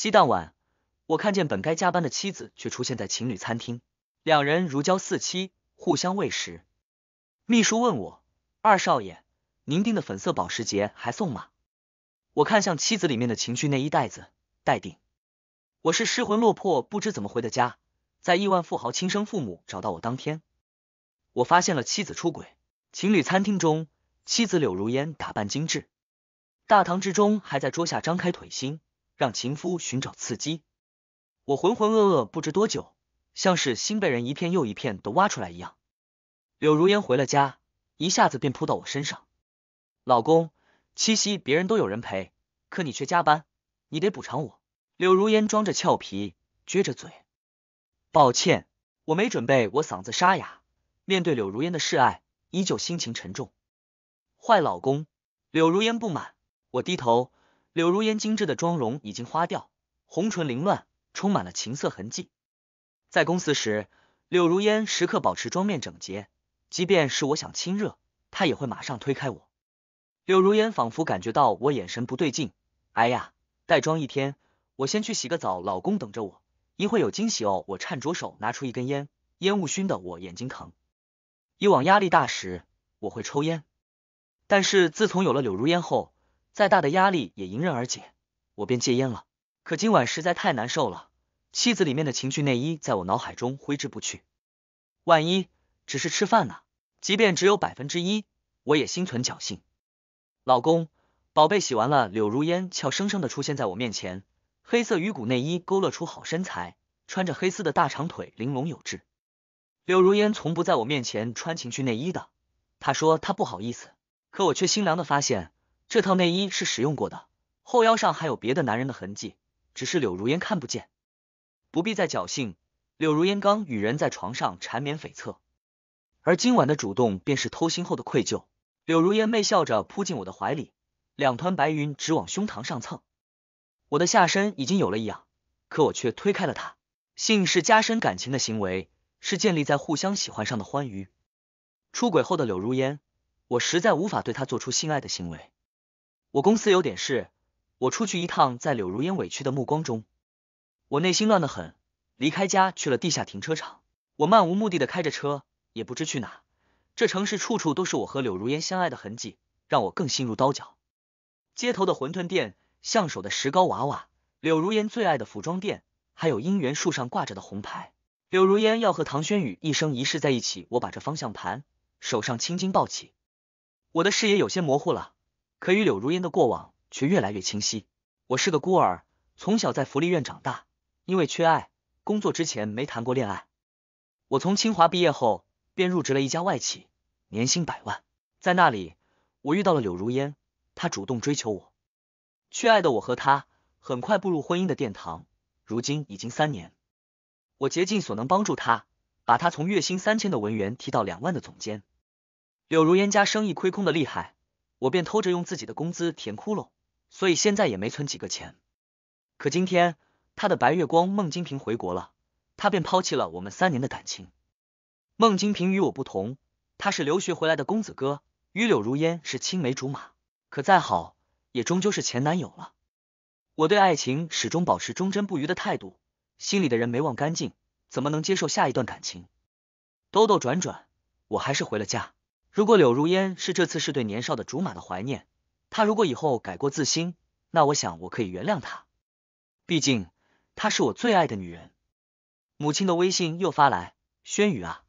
西当晚，我看见本该加班的妻子，却出现在情侣餐厅，两人如胶似漆，互相喂食。秘书问我：“二少爷，您订的粉色保时捷还送吗？”我看向妻子里面的情趣内衣袋子，待定。我是失魂落魄，不知怎么回的家。在亿万富豪亲生父母找到我当天，我发现了妻子出轨。情侣餐厅中，妻子柳如烟打扮精致，大堂之中还在桌下张开腿心。让情夫寻找刺激，我浑浑噩噩不知多久，像是心被人一片又一片的挖出来一样。柳如烟回了家，一下子便扑到我身上，老公，七夕别人都有人陪，可你却加班，你得补偿我。柳如烟装着俏皮，撅着嘴，抱歉，我没准备，我嗓子沙哑。面对柳如烟的示爱，依旧心情沉重。坏老公，柳如烟不满，我低头。柳如烟精致的妆容已经花掉，红唇凌乱，充满了情色痕迹。在公司时，柳如烟时刻保持妆面整洁，即便是我想亲热，她也会马上推开我。柳如烟仿佛感觉到我眼神不对劲，哎呀，带妆一天，我先去洗个澡，老公等着我，一会有惊喜哦。我颤着手拿出一根烟，烟雾熏得我眼睛疼。以往压力大时，我会抽烟，但是自从有了柳如烟后。再大的压力也迎刃而解，我便戒烟了。可今晚实在太难受了，妻子里面的情绪内衣在我脑海中挥之不去。万一只是吃饭呢？即便只有百分之一，我也心存侥幸。老公，宝贝，洗完了。柳如烟俏生生的出现在我面前，黑色鱼骨内衣勾勒出好身材，穿着黑丝的大长腿玲珑有致。柳如烟从不在我面前穿情趣内衣的，她说她不好意思，可我却心凉的发现。这套内衣是使用过的，后腰上还有别的男人的痕迹，只是柳如烟看不见。不必再侥幸。柳如烟刚与人在床上缠绵悱恻，而今晚的主动便是偷腥后的愧疚。柳如烟媚笑着扑进我的怀里，两团白云直往胸膛上蹭。我的下身已经有了异样，可我却推开了他。性是加深感情的行为，是建立在互相喜欢上的欢愉。出轨后的柳如烟，我实在无法对她做出性爱的行为。我公司有点事，我出去一趟。在柳如烟委屈的目光中，我内心乱得很。离开家，去了地下停车场。我漫无目的的开着车，也不知去哪。这城市处处都是我和柳如烟相爱的痕迹，让我更心如刀绞。街头的馄饨店，相守的石膏娃娃，柳如烟最爱的服装店，还有姻缘树上挂着的红牌。柳如烟要和唐轩宇一生一世在一起。我把这方向盘，手上青筋暴起，我的视野有些模糊了。可与柳如烟的过往却越来越清晰。我是个孤儿，从小在福利院长大，因为缺爱，工作之前没谈过恋爱。我从清华毕业后便入职了一家外企，年薪百万。在那里，我遇到了柳如烟，她主动追求我，缺爱的我和她很快步入婚姻的殿堂。如今已经三年，我竭尽所能帮助她，把她从月薪三千的文员提到两万的总监。柳如烟家生意亏空的厉害。我便偷着用自己的工资填窟窿，所以现在也没存几个钱。可今天，他的白月光孟金平回国了，他便抛弃了我们三年的感情。孟金平与我不同，他是留学回来的公子哥，与柳如烟是青梅竹马，可再好，也终究是前男友了。我对爱情始终保持忠贞不渝的态度，心里的人没忘干净，怎么能接受下一段感情？兜兜转转，我还是回了家。如果柳如烟是这次是对年少的竹马的怀念，他如果以后改过自新，那我想我可以原谅他。毕竟她是我最爱的女人。母亲的微信又发来：“轩宇啊，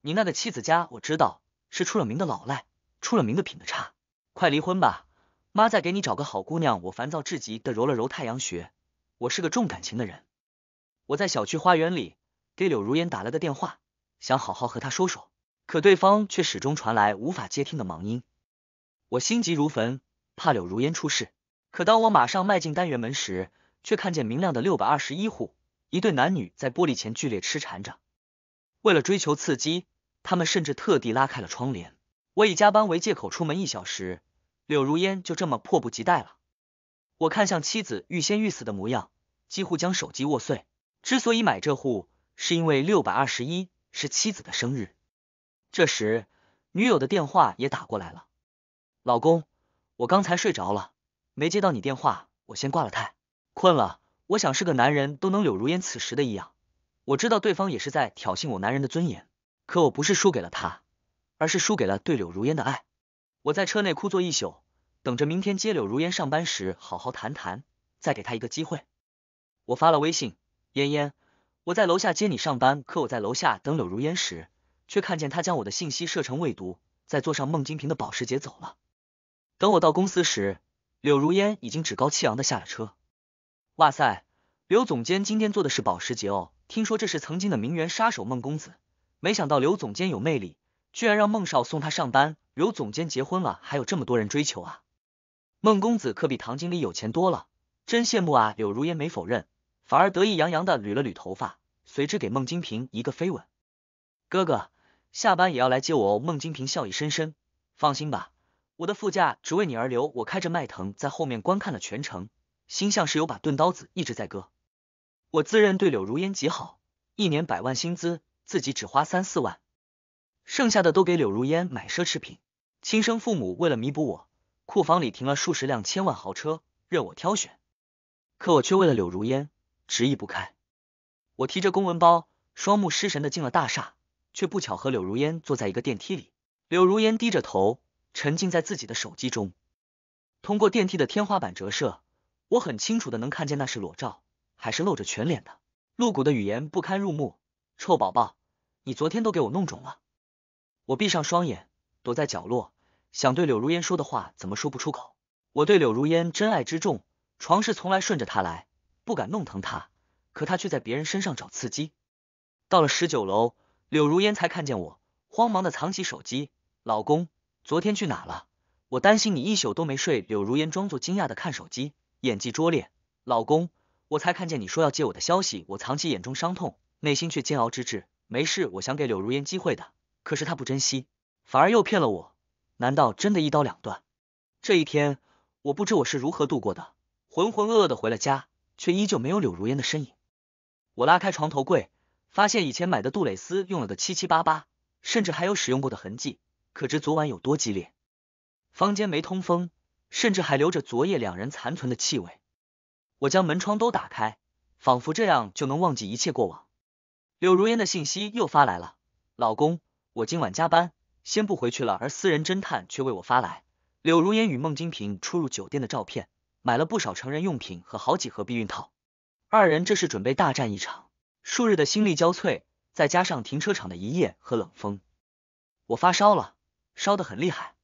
你那个妻子家我知道，是出了名的老赖，出了名的品的差，快离婚吧，妈再给你找个好姑娘。”我烦躁至极的揉了揉太阳穴，我是个重感情的人。我在小区花园里给柳如烟打了个电话，想好好和她说说。可对方却始终传来无法接听的忙音，我心急如焚，怕柳如烟出事。可当我马上迈进单元门时，却看见明亮的六百二十一户一对男女在玻璃前剧烈痴缠着。为了追求刺激，他们甚至特地拉开了窗帘。我以加班为借口出门一小时，柳如烟就这么迫不及待了。我看向妻子欲仙欲死的模样，几乎将手机握碎。之所以买这户，是因为六百二十一是妻子的生日。这时，女友的电话也打过来了。老公，我刚才睡着了，没接到你电话，我先挂了。太困了，我想是个男人都能柳如烟此时的一样。我知道对方也是在挑衅我男人的尊严，可我不是输给了他，而是输给了对柳如烟的爱。我在车内哭坐一宿，等着明天接柳如烟上班时好好谈谈，再给他一个机会。我发了微信，嫣嫣，我在楼下接你上班。可我在楼下等柳如烟时。却看见他将我的信息设成未读，再坐上孟金平的保时捷走了。等我到公司时，柳如烟已经趾高气扬的下了车。哇塞，刘总监今天坐的是保时捷哦，听说这是曾经的名媛杀手孟公子。没想到刘总监有魅力，居然让孟少送他上班。刘总监结婚了，还有这么多人追求啊！孟公子可比唐经理有钱多了，真羡慕啊！柳如烟没否认，反而得意洋洋的捋了捋头发，随之给孟金平一个飞吻，哥哥。下班也要来接我哦，孟金平笑意深深。放心吧，我的副驾只为你而留。我开着迈腾在后面观看了全程，心像是有把钝刀子一直在割。我自认对柳如烟极好，一年百万薪资，自己只花三四万，剩下的都给柳如烟买奢侈品。亲生父母为了弥补我，库房里停了数十辆千万豪车，任我挑选。可我却为了柳如烟，执意不开。我提着公文包，双目失神的进了大厦。却不巧和柳如烟坐在一个电梯里。柳如烟低着头，沉浸在自己的手机中。通过电梯的天花板折射，我很清楚的能看见那是裸照，还是露着全脸的。露骨的语言不堪入目。臭宝宝，你昨天都给我弄肿了。我闭上双眼，躲在角落，想对柳如烟说的话，怎么说不出口。我对柳如烟真爱之重，床是从来顺着她来，不敢弄疼她。可她却在别人身上找刺激。到了十九楼。柳如烟才看见我，慌忙的藏起手机。老公，昨天去哪了？我担心你一宿都没睡。柳如烟装作惊讶的看手机，演技拙劣。老公，我才看见你说要借我的消息，我藏起眼中伤痛，内心却煎熬之至。没事，我想给柳如烟机会的，可是她不珍惜，反而又骗了我。难道真的一刀两断？这一天，我不知我是如何度过的，浑浑噩噩的回了家，却依旧没有柳如烟的身影。我拉开床头柜。发现以前买的杜蕾斯用了个七七八八，甚至还有使用过的痕迹，可知昨晚有多激烈。房间没通风，甚至还留着昨夜两人残存的气味。我将门窗都打开，仿佛这样就能忘记一切过往。柳如烟的信息又发来了：“老公，我今晚加班，先不回去了。”而私人侦探却为我发来柳如烟与孟金平出入酒店的照片，买了不少成人用品和好几盒避孕套，二人这是准备大战一场。数日的心力交瘁，再加上停车场的一夜和冷风，我发烧了，烧得很厉害。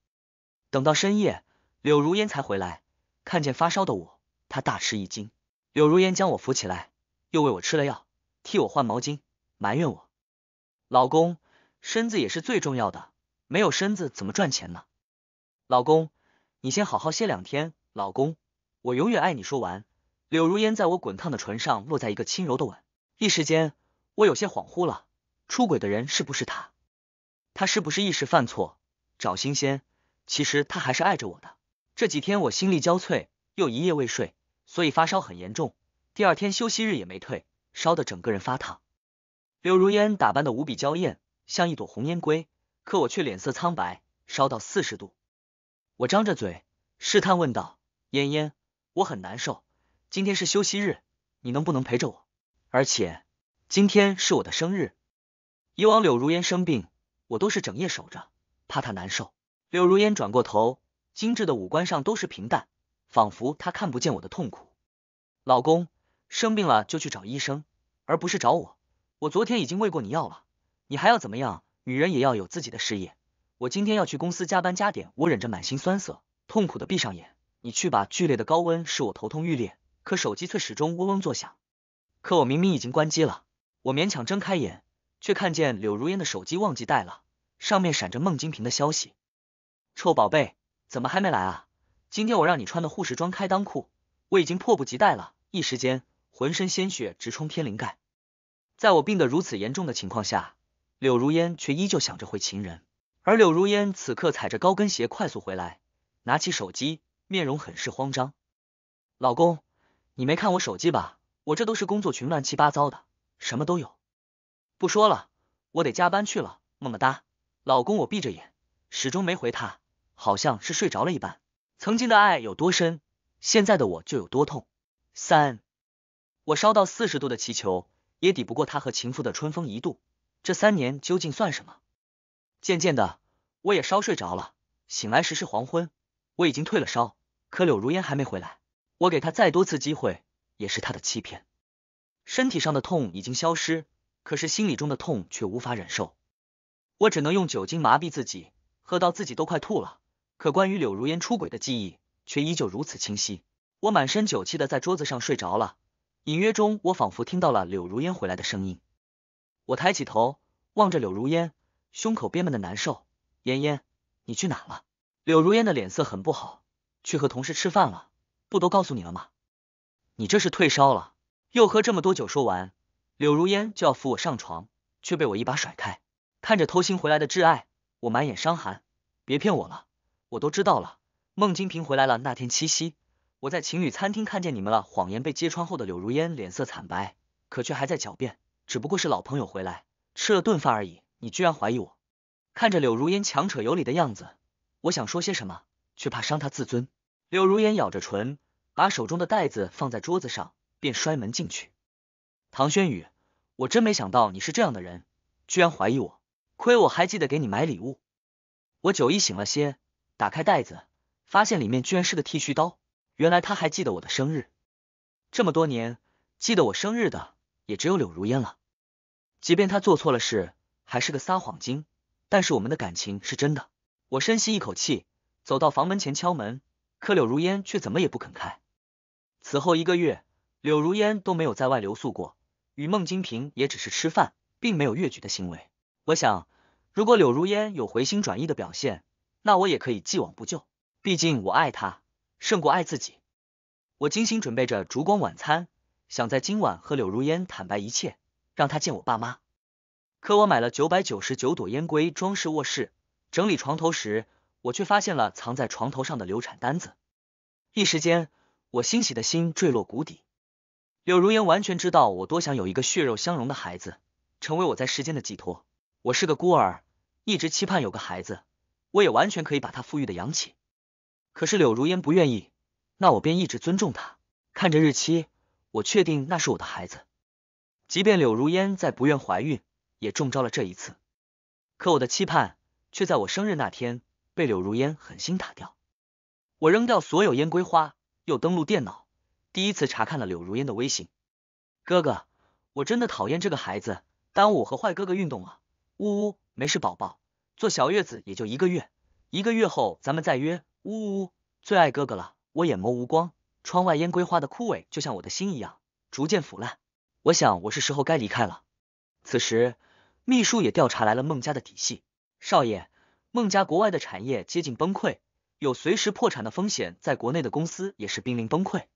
等到深夜，柳如烟才回来，看见发烧的我，她大吃一惊。柳如烟将我扶起来，又喂我吃了药，替我换毛巾，埋怨我：“老公，身子也是最重要的，没有身子怎么赚钱呢？”老公，你先好好歇两天。老公，我永远爱你。说完，柳如烟在我滚烫的唇上落在一个轻柔的吻。一时间，我有些恍惚了。出轨的人是不是他？他是不是一时犯错，找新鲜？其实他还是爱着我的。这几天我心力交瘁，又一夜未睡，所以发烧很严重。第二天休息日也没退，烧得整个人发烫。柳如烟打扮的无比娇艳，像一朵红烟龟，可我却脸色苍白，烧到四十度。我张着嘴，试探问道：“烟烟，我很难受。今天是休息日，你能不能陪着我？”而且今天是我的生日，以往柳如烟生病，我都是整夜守着，怕她难受。柳如烟转过头，精致的五官上都是平淡，仿佛她看不见我的痛苦。老公生病了就去找医生，而不是找我。我昨天已经喂过你药了，你还要怎么样？女人也要有自己的事业。我今天要去公司加班加点，我忍着满心酸涩，痛苦的闭上眼。你去吧。剧烈的高温使我头痛欲裂，可手机却始终嗡嗡作响。可我明明已经关机了，我勉强睁开眼，却看见柳如烟的手机忘记带了，上面闪着孟金平的消息。臭宝贝，怎么还没来啊？今天我让你穿的护士装开裆裤，我已经迫不及待了。一时间，浑身鲜血直冲天灵盖。在我病得如此严重的情况下，柳如烟却依旧想着会情人。而柳如烟此刻踩着高跟鞋快速回来，拿起手机，面容很是慌张。老公，你没看我手机吧？我这都是工作群，乱七八糟的，什么都有。不说了，我得加班去了。么么哒，老公，我闭着眼，始终没回他，好像是睡着了一般。曾经的爱有多深，现在的我就有多痛。三，我烧到四十度的气球，也抵不过他和情妇的春风一度。这三年究竟算什么？渐渐的，我也烧睡着了。醒来时是黄昏，我已经退了烧，可柳如烟还没回来。我给他再多次机会。也是他的欺骗，身体上的痛已经消失，可是心里中的痛却无法忍受。我只能用酒精麻痹自己，喝到自己都快吐了。可关于柳如烟出轨的记忆却依旧如此清晰。我满身酒气的在桌子上睡着了，隐约中我仿佛听到了柳如烟回来的声音。我抬起头，望着柳如烟，胸口憋闷的难受。妍妍，你去哪了？柳如烟的脸色很不好，去和同事吃饭了，不都告诉你了吗？你这是退烧了，又喝这么多酒。说完，柳如烟就要扶我上床，却被我一把甩开。看着偷腥回来的挚爱，我满眼伤寒。别骗我了，我都知道了。孟金平回来了那天七夕，我在情侣餐厅看见你们了。谎言被揭穿后的柳如烟脸色惨白，可却还在狡辩，只不过是老朋友回来吃了顿饭而已。你居然怀疑我？看着柳如烟强扯有理的样子，我想说些什么，却怕伤她自尊。柳如烟咬着唇。把手中的袋子放在桌子上，便摔门进去。唐轩宇，我真没想到你是这样的人，居然怀疑我。亏我还记得给你买礼物。我酒意醒了些，打开袋子，发现里面居然是个剃须刀。原来他还记得我的生日。这么多年，记得我生日的也只有柳如烟了。即便他做错了事，还是个撒谎精，但是我们的感情是真的。我深吸一口气，走到房门前敲门，可柳如烟却怎么也不肯开。此后一个月，柳如烟都没有在外留宿过，与孟金平也只是吃饭，并没有越矩的行为。我想，如果柳如烟有回心转意的表现，那我也可以既往不咎。毕竟我爱她胜过爱自己。我精心准备着烛光晚餐，想在今晚和柳如烟坦白一切，让她见我爸妈。可我买了九百九十九朵烟灰装饰卧室，整理床头时，我却发现了藏在床头上的流产单子。一时间。我欣喜的心坠落谷底。柳如烟完全知道我多想有一个血肉相融的孩子，成为我在世间的寄托。我是个孤儿，一直期盼有个孩子，我也完全可以把他富裕的养起。可是柳如烟不愿意，那我便一直尊重她。看着日期，我确定那是我的孩子。即便柳如烟再不愿怀孕，也中招了这一次。可我的期盼却在我生日那天被柳如烟狠心打掉。我扔掉所有烟灰花。又登录电脑，第一次查看了柳如烟的微信。哥哥，我真的讨厌这个孩子，耽误我和坏哥哥运动了。呜呜，没事，宝宝，坐小月子也就一个月，一个月后咱们再约。呜呜，最爱哥哥了。我眼眸无光，窗外烟桂花的枯萎就像我的心一样，逐渐腐烂。我想我是时候该离开了。此时，秘书也调查来了孟家的底细。少爷，孟家国外的产业接近崩溃。有随时破产的风险，在国内的公司也是濒临崩溃。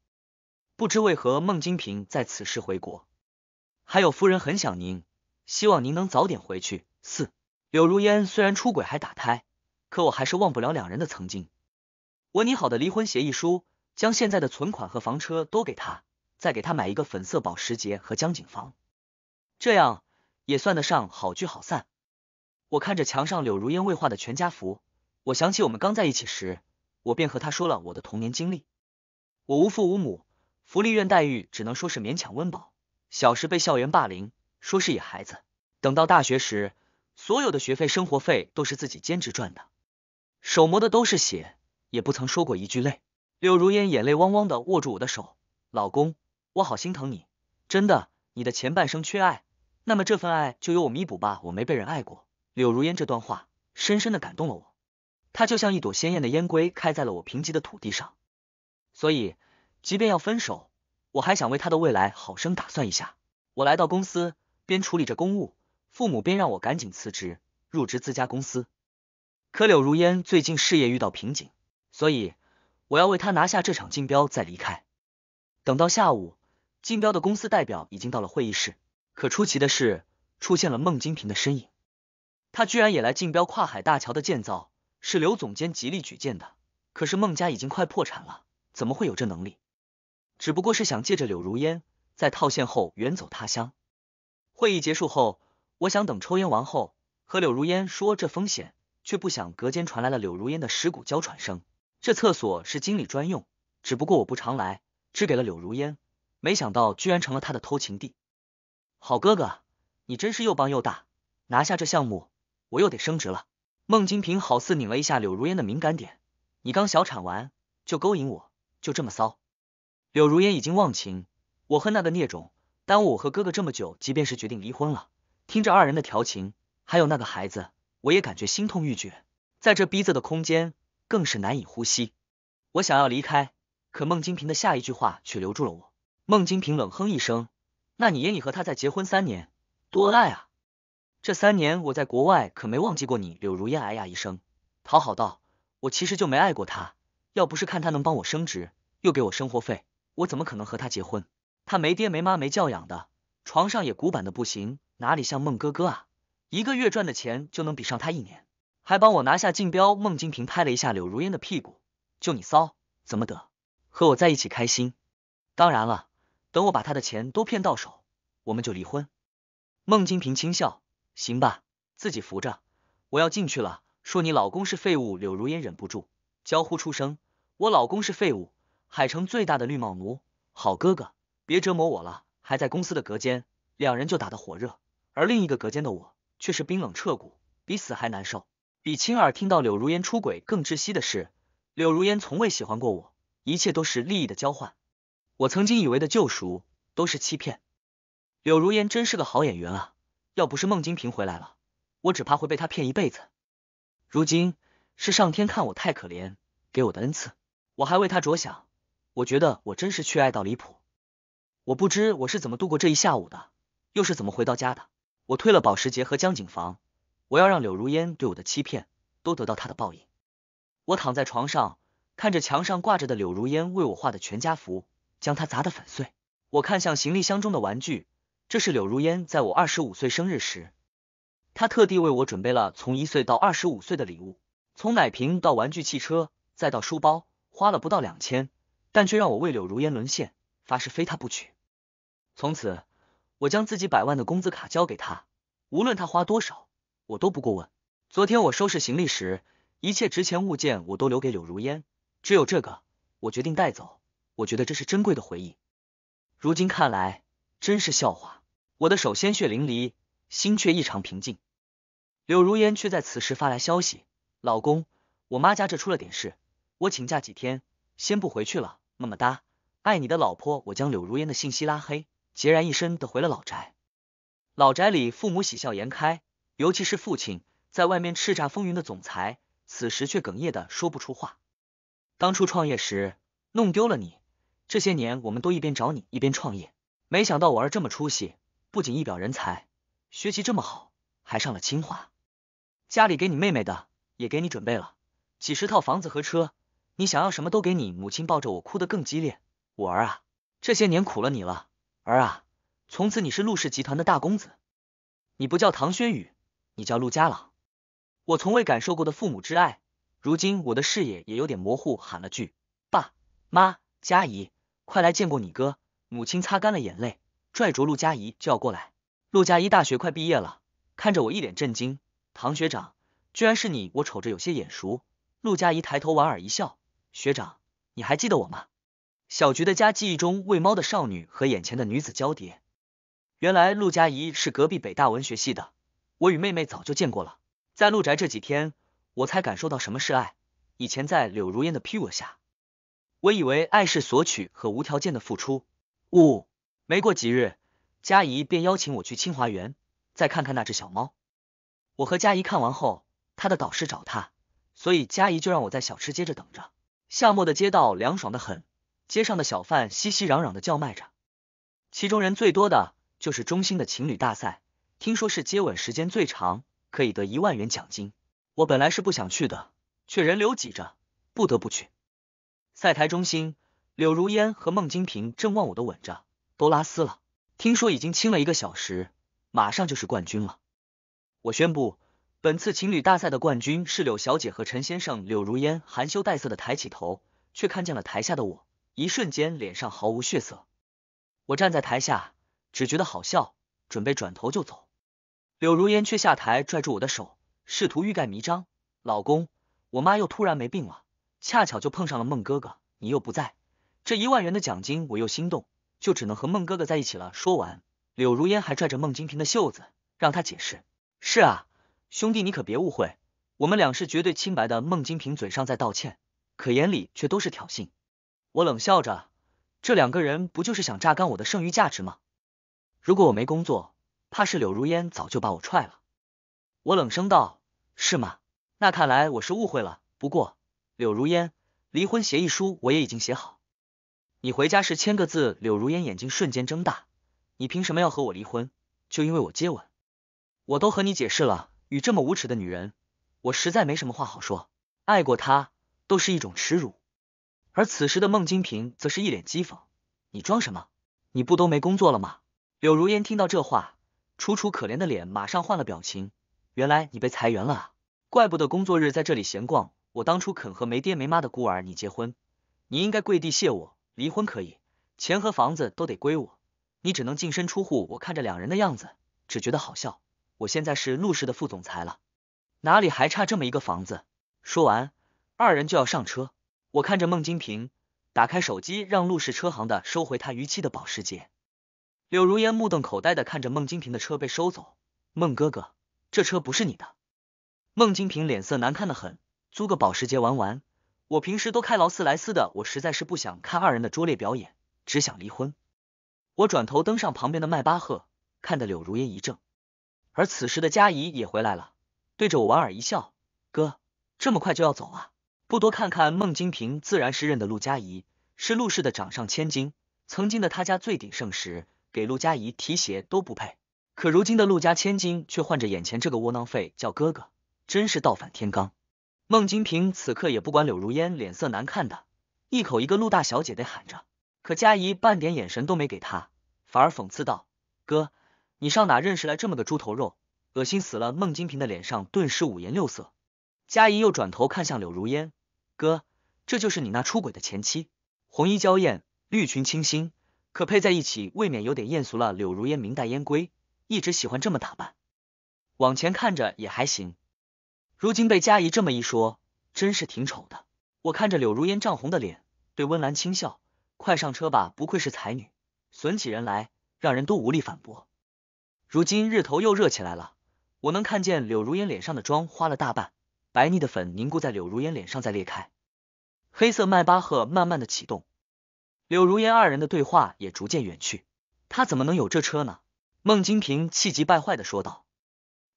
不知为何，孟金平在此时回国，还有夫人很想您，希望您能早点回去。四柳如烟虽然出轨还打胎，可我还是忘不了两人的曾经。我拟好的离婚协议书，将现在的存款和房车都给他，再给他买一个粉色保时捷和江景房，这样也算得上好聚好散。我看着墙上柳如烟未画的全家福。我想起我们刚在一起时，我便和他说了我的童年经历。我无父无母，福利院待遇只能说是勉强温饱。小时被校园霸凌，说是野孩子。等到大学时，所有的学费、生活费都是自己兼职赚的，手磨的都是血，也不曾说过一句累。柳如烟眼泪汪汪的握住我的手，老公，我好心疼你，真的，你的前半生缺爱，那么这份爱就由我弥补吧。我没被人爱过。柳如烟这段话深深的感动了我。他就像一朵鲜艳的烟龟，开在了我贫瘠的土地上。所以，即便要分手，我还想为他的未来好生打算一下。我来到公司，边处理着公务，父母边让我赶紧辞职，入职自家公司。可柳如烟最近事业遇到瓶颈，所以我要为他拿下这场竞标再离开。等到下午，竞标的公司代表已经到了会议室，可出奇的是，出现了孟金平的身影。他居然也来竞标跨海大桥的建造。是刘总监极力举荐的，可是孟家已经快破产了，怎么会有这能力？只不过是想借着柳如烟在套现后远走他乡。会议结束后，我想等抽烟完后和柳如烟说这风险，却不想隔间传来了柳如烟的尸骨娇喘声。这厕所是经理专用，只不过我不常来，只给了柳如烟，没想到居然成了他的偷情地。好哥哥，你真是又帮又大，拿下这项目，我又得升职了。孟金平好似拧了一下柳如烟的敏感点，你刚小产完就勾引我，就这么骚？柳如烟已经忘情，我恨那个孽种，耽误我和哥哥这么久，即便是决定离婚了，听着二人的调情，还有那个孩子，我也感觉心痛欲绝，在这逼仄的空间更是难以呼吸，我想要离开，可孟金平的下一句话却留住了我。孟金平冷哼一声，那你也你和他再结婚三年，多爱啊？这三年我在国外可没忘记过你，柳如烟。哎呀一声，讨好道：“我其实就没爱过他，要不是看他能帮我升职，又给我生活费，我怎么可能和他结婚？他没爹没妈没教养的，床上也古板的不行，哪里像孟哥哥啊？一个月赚的钱就能比上他一年，还帮我拿下竞标。”孟金平拍了一下柳如烟的屁股：“就你骚，怎么得和我在一起开心？当然了，等我把他的钱都骗到手，我们就离婚。”孟金平轻笑。行吧，自己扶着，我要进去了。说你老公是废物，柳如烟忍不住娇呼出声，我老公是废物，海城最大的绿帽奴。好哥哥，别折磨我了，还在公司的隔间，两人就打得火热。而另一个隔间的我却是冰冷彻骨，比死还难受。比亲耳听到柳如烟出轨更窒息的是，柳如烟从未喜欢过我，一切都是利益的交换。我曾经以为的救赎都是欺骗。柳如烟真是个好演员啊。要不是孟金平回来了，我只怕会被他骗一辈子。如今是上天看我太可怜，给我的恩赐。我还为他着想，我觉得我真是缺爱到离谱。我不知我是怎么度过这一下午的，又是怎么回到家的。我退了保时捷和江景房，我要让柳如烟对我的欺骗都得到他的报应。我躺在床上，看着墙上挂着的柳如烟为我画的全家福，将它砸得粉碎。我看向行李箱中的玩具。这是柳如烟在我二十五岁生日时，她特地为我准备了从一岁到二十五岁的礼物，从奶瓶到玩具汽车再到书包，花了不到两千，但却让我为柳如烟沦陷，发誓非她不娶。从此，我将自己百万的工资卡交给她，无论她花多少，我都不过问。昨天我收拾行李时，一切值钱物件我都留给柳如烟，只有这个我决定带走。我觉得这是珍贵的回忆，如今看来真是笑话。我的手鲜血淋漓，心却异常平静。柳如烟却在此时发来消息：“老公，我妈家这出了点事，我请假几天，先不回去了。么么哒，爱你的老婆。”我将柳如烟的信息拉黑，孑然一身的回了老宅。老宅里，父母喜笑颜开，尤其是父亲，在外面叱咤风云的总裁，此时却哽咽的说不出话。当初创业时弄丢了你，这些年我们都一边找你一边创业，没想到我儿这么出息。不仅一表人才，学习这么好，还上了清华。家里给你妹妹的，也给你准备了几十套房子和车，你想要什么都给你。母亲抱着我哭得更激烈，我儿啊，这些年苦了你了，儿啊，从此你是陆氏集团的大公子，你不叫唐轩宇，你叫陆家朗。我从未感受过的父母之爱，如今我的视野也有点模糊，喊了句爸妈，佳怡，快来见过你哥。母亲擦干了眼泪。拽着陆佳怡就要过来。陆佳怡大学快毕业了，看着我一脸震惊。唐学长，居然是你！我瞅着有些眼熟。陆佳怡抬头莞尔一笑：“学长，你还记得我吗？”小菊的家记忆中喂猫的少女和眼前的女子交叠。原来陆佳怡是隔壁北大文学系的，我与妹妹早就见过了。在陆宅这几天，我才感受到什么是爱。以前在柳如烟的庇护下，我以为爱是索取和无条件的付出。呜。没过几日，佳怡便邀请我去清华园再看看那只小猫。我和佳怡看完后，她的导师找她，所以佳怡就让我在小吃街这等着。夏末的街道凉爽的很，街上的小贩熙熙攘攘的叫卖着，其中人最多的就是中心的情侣大赛，听说是接吻时间最长可以得一万元奖金。我本来是不想去的，却人流挤着，不得不去。赛台中心，柳如烟和孟金平正忘我的吻着。都拉丝了，听说已经亲了一个小时，马上就是冠军了。我宣布，本次情侣大赛的冠军是柳小姐和陈先生。柳如烟含羞带色的抬起头，却看见了台下的我，一瞬间脸上毫无血色。我站在台下，只觉得好笑，准备转头就走。柳如烟却下台拽住我的手，试图欲盖弥彰。老公，我妈又突然没病了，恰巧就碰上了孟哥哥，你又不在，这一万元的奖金我又心动。就只能和孟哥哥在一起了。说完，柳如烟还拽着孟金平的袖子，让他解释。是啊，兄弟，你可别误会，我们俩是绝对清白的。孟金平嘴上在道歉，可眼里却都是挑衅。我冷笑着，这两个人不就是想榨干我的剩余价值吗？如果我没工作，怕是柳如烟早就把我踹了。我冷声道：“是吗？那看来我是误会了。不过，柳如烟，离婚协议书我也已经写好。”你回家时签个字。柳如烟眼睛瞬间睁大。你凭什么要和我离婚？就因为我接吻？我都和你解释了，与这么无耻的女人，我实在没什么话好说。爱过她都是一种耻辱。而此时的孟金平则是一脸讥讽：“你装什么？你不都没工作了吗？”柳如烟听到这话，楚楚可怜的脸马上换了表情。原来你被裁员了啊！怪不得工作日在这里闲逛。我当初肯和没爹没妈的孤儿你结婚，你应该跪地谢我。离婚可以，钱和房子都得归我，你只能净身出户。我看着两人的样子，只觉得好笑。我现在是陆氏的副总裁了，哪里还差这么一个房子？说完，二人就要上车。我看着孟金平，打开手机让陆氏车行的收回他逾期的保时捷。柳如烟目瞪口呆的看着孟金平的车被收走。孟哥哥，这车不是你的。孟金平脸色难看的很，租个保时捷玩玩。我平时都开劳斯莱斯的，我实在是不想看二人的拙劣表演，只想离婚。我转头登上旁边的迈巴赫，看得柳如烟一怔。而此时的佳怡也回来了，对着我莞尔一笑。哥，这么快就要走啊？不多看看孟金平自然是认得陆佳怡，是陆氏的掌上千金。曾经的他家最鼎盛时，给陆佳怡提鞋都不配。可如今的陆家千金却换着眼前这个窝囊废叫哥哥，真是倒反天罡。孟金平此刻也不管柳如烟脸色难看的，一口一个陆大小姐的喊着，可佳怡半点眼神都没给他，反而讽刺道：“哥，你上哪认识来这么个猪头肉？恶心死了！”孟金平的脸上顿时五颜六色。佳怡又转头看向柳如烟：“哥，这就是你那出轨的前妻，红衣娇艳，绿裙清新，可配在一起未免有点艳俗了。”柳如烟明代烟规，一直喜欢这么打扮，往前看着也还行。如今被佳怡这么一说，真是挺丑的。我看着柳如烟涨红的脸，对温岚轻笑：“快上车吧，不愧是才女，损起人来，让人都无力反驳。”如今日头又热起来了，我能看见柳如烟脸上的妆花了大半，白腻的粉凝固在柳如烟脸上，在裂开。黑色迈巴赫慢慢的启动，柳如烟二人的对话也逐渐远去。他怎么能有这车呢？孟金平气急败坏的说道。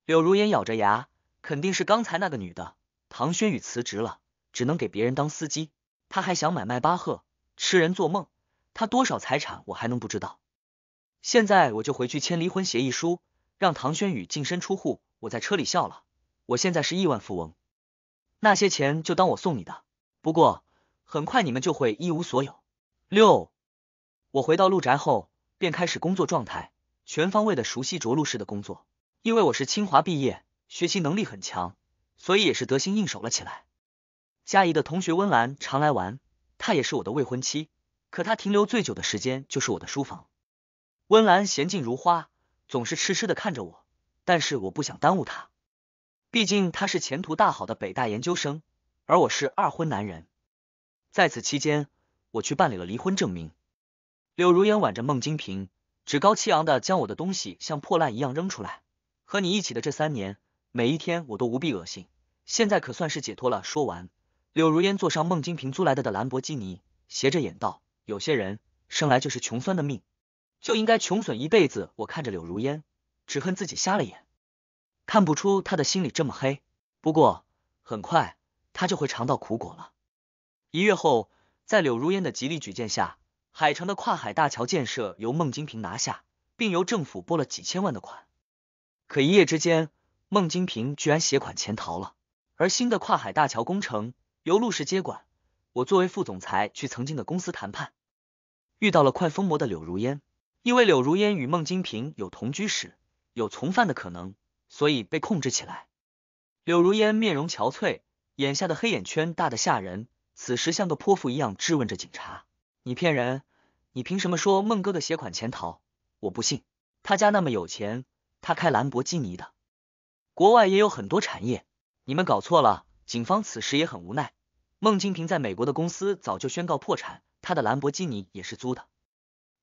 柳如烟咬着牙。肯定是刚才那个女的，唐轩宇辞职了，只能给别人当司机。他还想买迈巴赫，痴人做梦。他多少财产，我还能不知道？现在我就回去签离婚协议书，让唐轩宇净身出户。我在车里笑了，我现在是亿万富翁。那些钱就当我送你的，不过很快你们就会一无所有。六，我回到陆宅后，便开始工作状态，全方位的熟悉着陆式的工作，因为我是清华毕业。学习能力很强，所以也是得心应手了起来。佳怡的同学温兰常来玩，她也是我的未婚妻。可她停留最久的时间就是我的书房。温兰娴静如花，总是痴痴的看着我，但是我不想耽误她，毕竟她是前途大好的北大研究生，而我是二婚男人。在此期间，我去办理了离婚证明。柳如烟挽着孟金平，趾高气昂的将我的东西像破烂一样扔出来。和你一起的这三年。每一天我都无比恶心，现在可算是解脱了。说完，柳如烟坐上孟金平租来的的兰博基尼，斜着眼道：“有些人生来就是穷酸的命，就应该穷损一辈子。”我看着柳如烟，只恨自己瞎了眼，看不出他的心里这么黑。不过，很快他就会尝到苦果了。一月后，在柳如烟的极力举荐下，海城的跨海大桥建设由孟金平拿下，并由政府拨了几千万的款。可一夜之间。孟金平居然携款潜逃了，而新的跨海大桥工程由陆氏接管。我作为副总裁去曾经的公司谈判，遇到了快疯魔的柳如烟。因为柳如烟与孟金平有同居史，有从犯的可能，所以被控制起来。柳如烟面容憔悴，眼下的黑眼圈大得吓人，此时像个泼妇一样质问着警察：“你骗人！你凭什么说孟哥哥携款潜逃？我不信！他家那么有钱，他开兰博基尼的。”国外也有很多产业，你们搞错了。警方此时也很无奈。孟金平在美国的公司早就宣告破产，他的兰博基尼也是租的，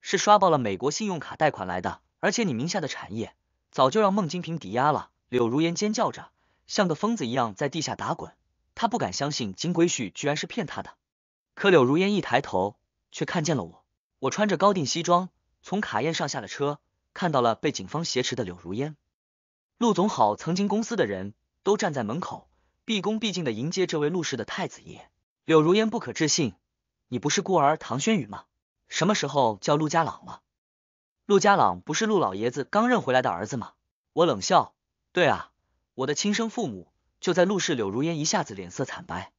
是刷爆了美国信用卡贷款来的。而且你名下的产业早就让孟金平抵押了。柳如烟尖叫着，像个疯子一样在地下打滚。他不敢相信金龟婿居然是骗他的。可柳如烟一抬头，却看见了我。我穿着高定西装，从卡宴上下了车，看到了被警方挟持的柳如烟。陆总好，曾经公司的人都站在门口，毕恭毕敬的迎接这位陆氏的太子爷。柳如烟不可置信：“你不是孤儿唐轩宇吗？什么时候叫陆家朗了？陆家朗不是陆老爷子刚认回来的儿子吗？”我冷笑：“对啊，我的亲生父母就在陆氏。”柳如烟一下子脸色惨白，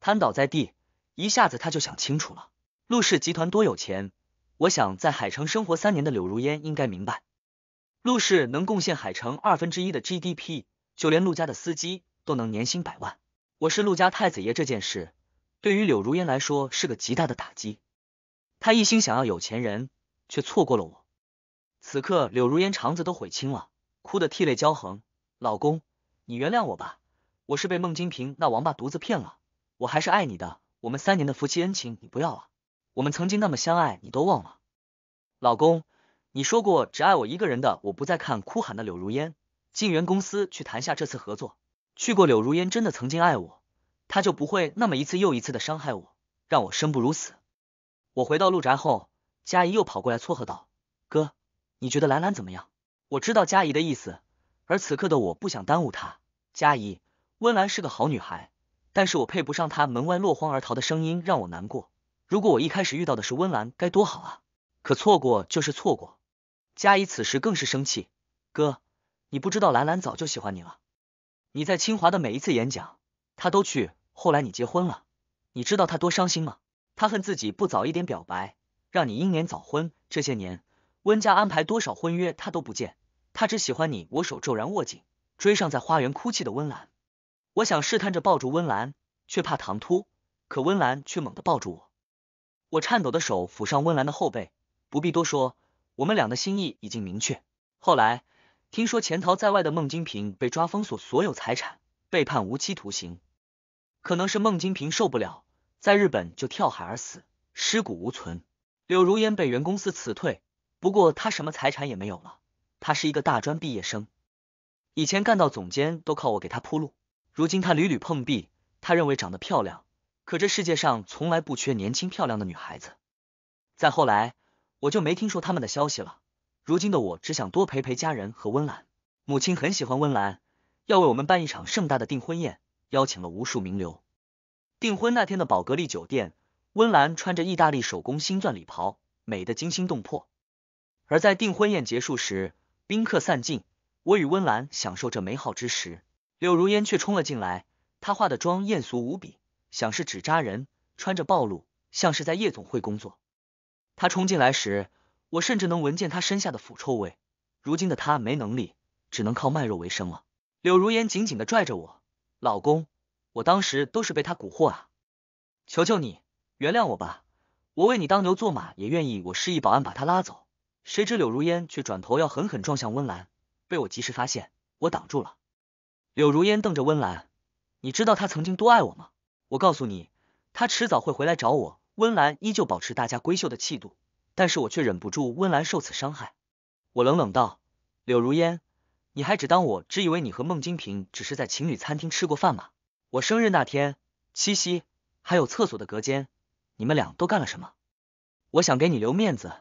瘫倒在地。一下子他就想清楚了，陆氏集团多有钱。我想在海城生活三年的柳如烟应该明白。陆氏能贡献海城二分之一的 GDP，就连陆家的司机都能年薪百万。我是陆家太子爷这件事，对于柳如烟来说是个极大的打击。他一心想要有钱人，却错过了我。此刻，柳如烟肠子都悔青了，哭得涕泪交横。老公，你原谅我吧，我是被孟金平那王八犊子骗了。我还是爱你的，我们三年的夫妻恩情你不要了，我们曾经那么相爱，你都忘了，老公。你说过只爱我一个人的，我不再看哭喊的柳如烟。晋源公司去谈下这次合作。去过柳如烟，真的曾经爱我，他就不会那么一次又一次的伤害我，让我生不如死。我回到陆宅后，佳怡又跑过来撮合道：“哥，你觉得兰兰怎么样？”我知道佳怡的意思，而此刻的我不想耽误她。佳怡，温兰是个好女孩，但是我配不上她。门外落荒而逃的声音让我难过。如果我一开始遇到的是温兰，该多好啊！可错过就是错过。嘉怡此时更是生气，哥，你不知道兰兰早就喜欢你了。你在清华的每一次演讲，她都去。后来你结婚了，你知道她多伤心吗？她恨自己不早一点表白，让你英年早婚。这些年，温家安排多少婚约，她都不见。她只喜欢你。我手骤然握紧，追上在花园哭泣的温岚。我想试探着抱住温岚，却怕唐突，可温岚却猛地抱住我。我颤抖的手抚上温岚的后背，不必多说。我们俩的心意已经明确。后来听说潜逃在外的孟金平被抓，封锁所有财产，被判无期徒刑。可能是孟金平受不了，在日本就跳海而死，尸骨无存。柳如烟被原公司辞退，不过她什么财产也没有了。她是一个大专毕业生，以前干到总监都靠我给她铺路。如今她屡屡碰壁，她认为长得漂亮，可这世界上从来不缺年轻漂亮的女孩子。再后来。我就没听说他们的消息了。如今的我只想多陪陪家人和温兰。母亲很喜欢温兰，要为我们办一场盛大的订婚宴，邀请了无数名流。订婚那天的宝格丽酒店，温兰穿着意大利手工星钻礼袍，美得惊心动魄。而在订婚宴结束时，宾客散尽，我与温兰享受这美好之时，柳如烟却冲了进来。她化的妆艳俗无比，像是纸扎人，穿着暴露，像是在夜总会工作。他冲进来时，我甚至能闻见他身下的腐臭味。如今的他没能力，只能靠卖肉为生了。柳如烟紧紧的拽着我，老公，我当时都是被他蛊惑啊，求求你原谅我吧，我为你当牛做马也愿意。我示意保安把他拉走，谁知柳如烟却转头要狠狠撞向温岚，被我及时发现，我挡住了。柳如烟瞪着温岚，你知道他曾经多爱我吗？我告诉你，他迟早会回来找我。温岚依旧保持大家闺秀的气度，但是我却忍不住温岚受此伤害。我冷冷道：“柳如烟，你还只当我只以为你和孟金平只是在情侣餐厅吃过饭吗？我生日那天，七夕，还有厕所的隔间，你们俩都干了什么？我想给你留面子，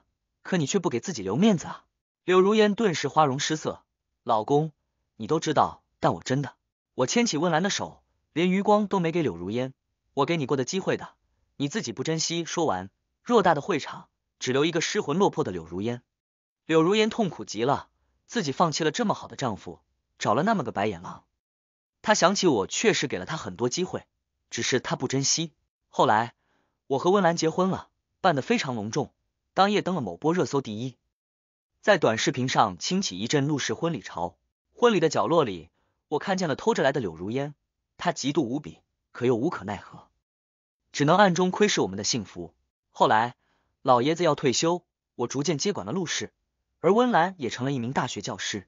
可你却不给自己留面子啊！”柳如烟顿时花容失色，老公，你都知道，但我真的……我牵起温岚的手，连余光都没给柳如烟，我给你过的机会的。你自己不珍惜。说完，偌大的会场只留一个失魂落魄的柳如烟。柳如烟痛苦极了，自己放弃了这么好的丈夫，找了那么个白眼狼。她想起我确实给了她很多机会，只是她不珍惜。后来我和温岚结婚了，办得非常隆重，当夜登了某波热搜第一，在短视频上兴起一阵陆氏婚礼潮。婚礼的角落里，我看见了偷着来的柳如烟，她嫉妒无比，可又无可奈何。只能暗中窥视我们的幸福。后来老爷子要退休，我逐渐接管了陆氏，而温岚也成了一名大学教师。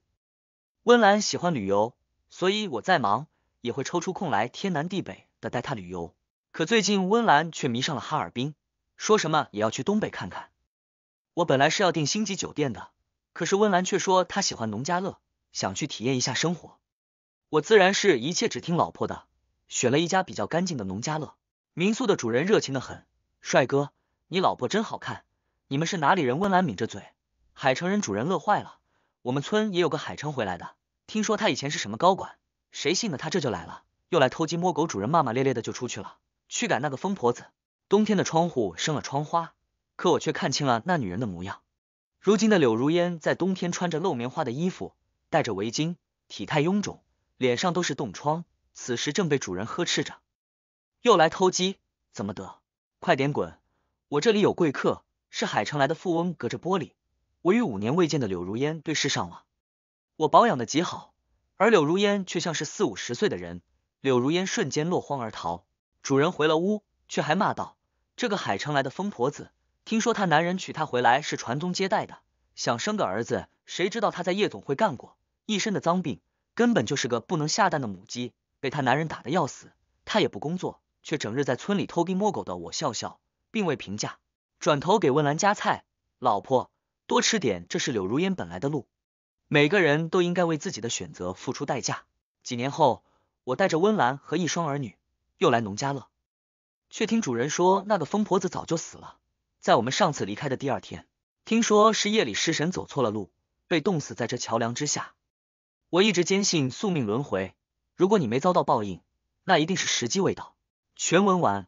温岚喜欢旅游，所以我再忙也会抽出空来天南地北的带她旅游。可最近温岚却迷上了哈尔滨，说什么也要去东北看看。我本来是要订星级酒店的，可是温岚却说她喜欢农家乐，想去体验一下生活。我自然是一切只听老婆的，选了一家比较干净的农家乐。民宿的主人热情的很，帅哥，你老婆真好看。你们是哪里人？温岚抿着嘴。海城人，主人乐坏了。我们村也有个海城回来的，听说他以前是什么高管，谁信的他这就来了，又来偷鸡摸狗。主人骂骂咧咧的就出去了，驱赶那个疯婆子。冬天的窗户生了窗花，可我却看清了那女人的模样。如今的柳如烟在冬天穿着露棉花的衣服，戴着围巾，体态臃肿，脸上都是冻疮。此时正被主人呵斥着。又来偷鸡，怎么得？快点滚！我这里有贵客，是海城来的富翁。隔着玻璃，我与五年未见的柳如烟对视上了。我保养的极好，而柳如烟却像是四五十岁的人。柳如烟瞬间落荒而逃。主人回了屋，却还骂道：“这个海城来的疯婆子！听说她男人娶她回来是传宗接代的，想生个儿子，谁知道她在夜总会干过，一身的脏病，根本就是个不能下蛋的母鸡。被她男人打的要死，她也不工作。”却整日在村里偷鸡摸狗的我笑笑，并未评价，转头给温兰夹菜。老婆多吃点，这是柳如烟本来的路，每个人都应该为自己的选择付出代价。几年后，我带着温兰和一双儿女又来农家乐，却听主人说那个疯婆子早就死了，在我们上次离开的第二天，听说是夜里失神走错了路，被冻死在这桥梁之下。我一直坚信宿命轮回，如果你没遭到报应，那一定是时机未到。全文完。